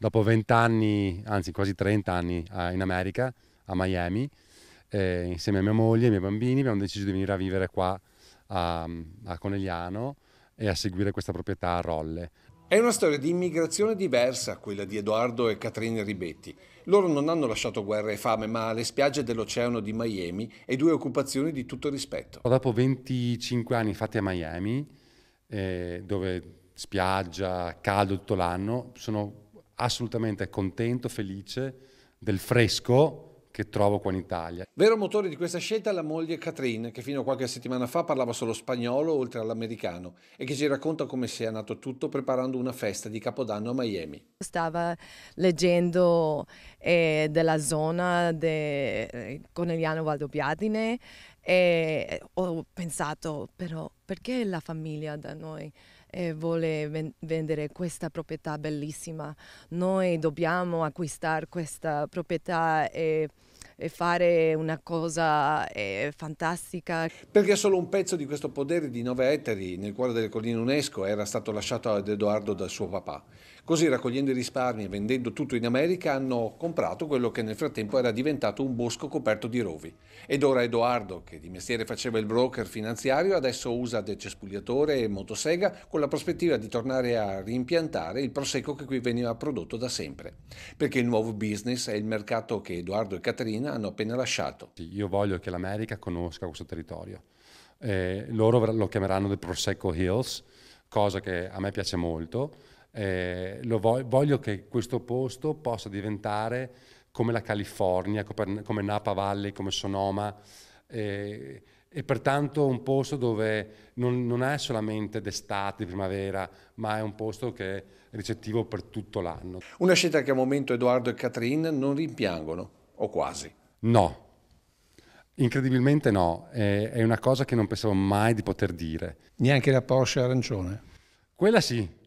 dopo 20 anni, anzi quasi 30 anni in America, a Miami, eh, insieme a mia moglie e ai miei bambini abbiamo deciso di venire a vivere qua a, a Conegliano e a seguire questa proprietà a Rolle. È una storia di immigrazione diversa quella di Edoardo e Caterina Ribetti. Loro non hanno lasciato guerra e fame, ma le spiagge dell'oceano di Miami e due occupazioni di tutto rispetto. Dopo 25 anni fatti a Miami, eh, dove spiaggia, caldo tutto l'anno, sono assolutamente contento, felice del fresco che trovo qua in Italia. Vero motore di questa scelta è la moglie Catherine, che fino a qualche settimana fa parlava solo spagnolo oltre all'americano e che ci racconta come sia nato tutto preparando una festa di Capodanno a Miami. Stava leggendo eh, della zona di eh, Conegliano Valdobbiadine e ho pensato però perché la famiglia da noi eh, vuole ven vendere questa proprietà bellissima? Noi dobbiamo acquistare questa proprietà e fare una cosa eh, fantastica. Perché solo un pezzo di questo podere di 9 ettari nel cuore delle colline UNESCO era stato lasciato ad Edoardo dal suo papà. Così raccogliendo i risparmi e vendendo tutto in America hanno comprato quello che nel frattempo era diventato un bosco coperto di rovi. Ed ora Edoardo, che di mestiere faceva il broker finanziario, adesso usa del cespugliatore e motosega con la prospettiva di tornare a rimpiantare il prosecco che qui veniva prodotto da sempre. Perché il nuovo business è il mercato che Edoardo e Caterina Cina hanno appena lasciato. Io voglio che l'America conosca questo territorio. Eh, loro lo chiameranno The Prosecco Hills, cosa che a me piace molto. Eh, voglio, voglio che questo posto possa diventare come la California, come Napa Valley, come Sonoma. Eh, e pertanto un posto dove non, non è solamente d'estate, primavera, ma è un posto che è ricettivo per tutto l'anno. Una scelta che a momento Edoardo e Catherine non rimpiangono, o quasi. No, incredibilmente no, è, è una cosa che non pensavo mai di poter dire. Neanche la Porsche arancione? Quella sì,